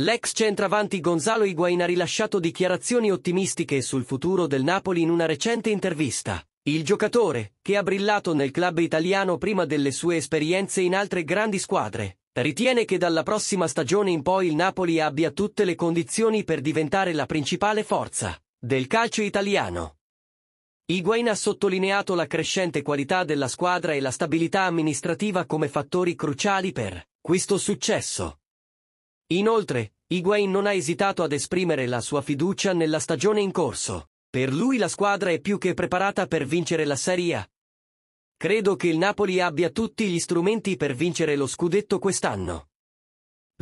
L'ex centravanti Gonzalo Higuain ha rilasciato dichiarazioni ottimistiche sul futuro del Napoli in una recente intervista. Il giocatore, che ha brillato nel club italiano prima delle sue esperienze in altre grandi squadre, ritiene che dalla prossima stagione in poi il Napoli abbia tutte le condizioni per diventare la principale forza del calcio italiano. Higuain ha sottolineato la crescente qualità della squadra e la stabilità amministrativa come fattori cruciali per questo successo. Inoltre, Higuain non ha esitato ad esprimere la sua fiducia nella stagione in corso. Per lui la squadra è più che preparata per vincere la Serie A. Credo che il Napoli abbia tutti gli strumenti per vincere lo scudetto quest'anno.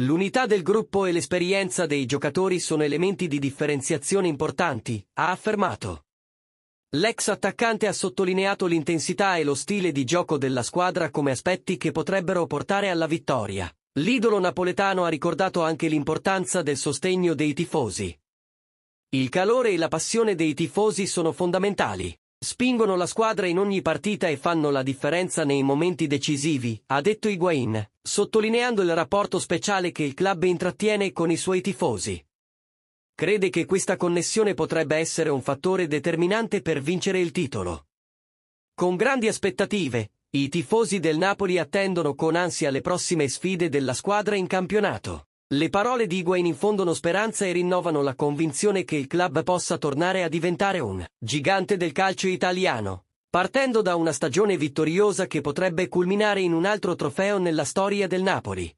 L'unità del gruppo e l'esperienza dei giocatori sono elementi di differenziazione importanti, ha affermato. L'ex attaccante ha sottolineato l'intensità e lo stile di gioco della squadra come aspetti che potrebbero portare alla vittoria. L'idolo napoletano ha ricordato anche l'importanza del sostegno dei tifosi. Il calore e la passione dei tifosi sono fondamentali. Spingono la squadra in ogni partita e fanno la differenza nei momenti decisivi, ha detto Higuain, sottolineando il rapporto speciale che il club intrattiene con i suoi tifosi. Crede che questa connessione potrebbe essere un fattore determinante per vincere il titolo. Con grandi aspettative, i tifosi del Napoli attendono con ansia le prossime sfide della squadra in campionato. Le parole di Higuain infondono speranza e rinnovano la convinzione che il club possa tornare a diventare un gigante del calcio italiano, partendo da una stagione vittoriosa che potrebbe culminare in un altro trofeo nella storia del Napoli.